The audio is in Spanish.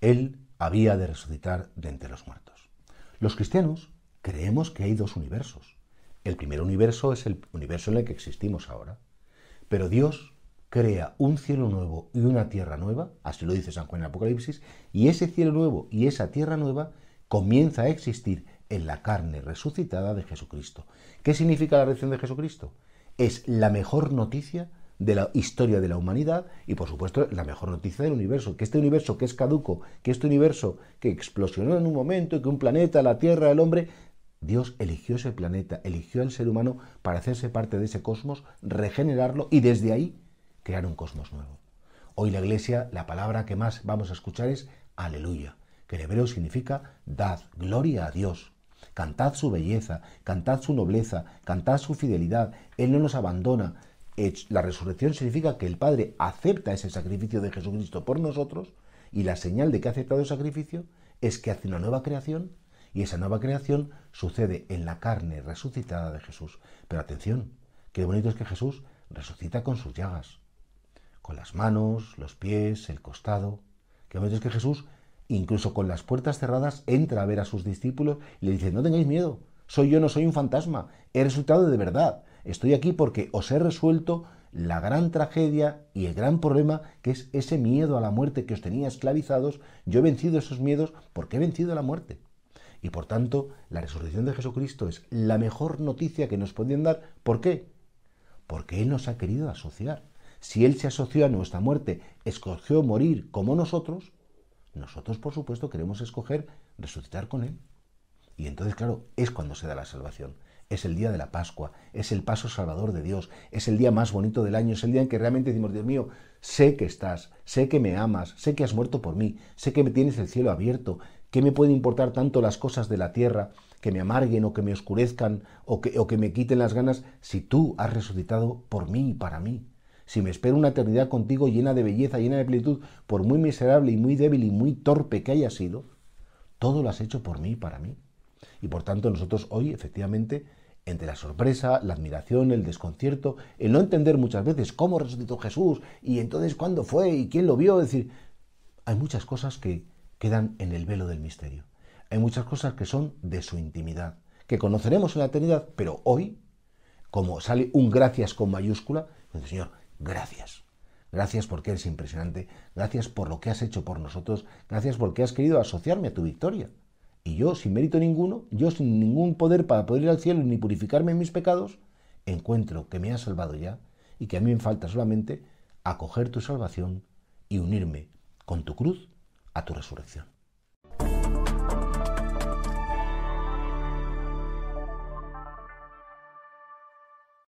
Él había de resucitar de entre los muertos. Los cristianos creemos que hay dos universos. El primer universo es el universo en el que existimos ahora, pero Dios crea un cielo nuevo y una tierra nueva, así lo dice San Juan en Apocalipsis, y ese cielo nuevo y esa tierra nueva comienza a existir en la carne resucitada de Jesucristo. ¿Qué significa la resurrección de Jesucristo? Es la mejor noticia de la historia de la humanidad y por supuesto la mejor noticia del universo, que este universo que es caduco, que este universo que explosionó en un momento, que un planeta, la Tierra, el hombre, Dios eligió ese planeta, eligió al ser humano para hacerse parte de ese cosmos, regenerarlo y desde ahí crear un cosmos nuevo. Hoy la iglesia, la palabra que más vamos a escuchar es aleluya, que en hebreo significa dad gloria a Dios. Cantad su belleza, cantad su nobleza, cantad su fidelidad. Él no nos abandona, la resurrección significa que el Padre acepta ese sacrificio de Jesucristo por nosotros y la señal de que ha aceptado el sacrificio es que hace una nueva creación y esa nueva creación sucede en la carne resucitada de Jesús. Pero atención, qué bonito es que Jesús resucita con sus llagas, con las manos, los pies, el costado. Qué bonito es que Jesús, incluso con las puertas cerradas, entra a ver a sus discípulos y le dice, no tengáis miedo, soy yo, no soy un fantasma, he resultado de verdad. Estoy aquí porque os he resuelto la gran tragedia y el gran problema que es ese miedo a la muerte que os tenía esclavizados. Yo he vencido esos miedos porque he vencido la muerte. Y por tanto, la resurrección de Jesucristo es la mejor noticia que nos podían dar. ¿Por qué? Porque Él nos ha querido asociar. Si Él se asoció a nuestra muerte, escogió morir como nosotros, nosotros por supuesto queremos escoger resucitar con Él. Y entonces, claro, es cuando se da la salvación es el día de la Pascua, es el paso salvador de Dios, es el día más bonito del año, es el día en que realmente decimos, Dios mío, sé que estás, sé que me amas, sé que has muerto por mí, sé que me tienes el cielo abierto, que me pueden importar tanto las cosas de la tierra que me amarguen o que me oscurezcan o que, o que me quiten las ganas si tú has resucitado por mí y para mí. Si me espero una eternidad contigo llena de belleza, llena de plenitud, por muy miserable y muy débil y muy torpe que haya sido, todo lo has hecho por mí y para mí. Y por tanto nosotros hoy efectivamente entre la sorpresa, la admiración, el desconcierto, el no entender muchas veces cómo resucitó Jesús y entonces cuándo fue y quién lo vio, es decir, hay muchas cosas que quedan en el velo del misterio. Hay muchas cosas que son de su intimidad, que conoceremos en la eternidad, pero hoy, como sale un gracias con mayúscula, dice, Señor, gracias. Gracias porque eres impresionante, gracias por lo que has hecho por nosotros, gracias porque has querido asociarme a tu victoria y yo, sin mérito ninguno, yo sin ningún poder para poder ir al cielo ni purificarme en mis pecados, encuentro que me has salvado ya y que a mí me falta solamente acoger tu salvación y unirme con tu cruz a tu resurrección.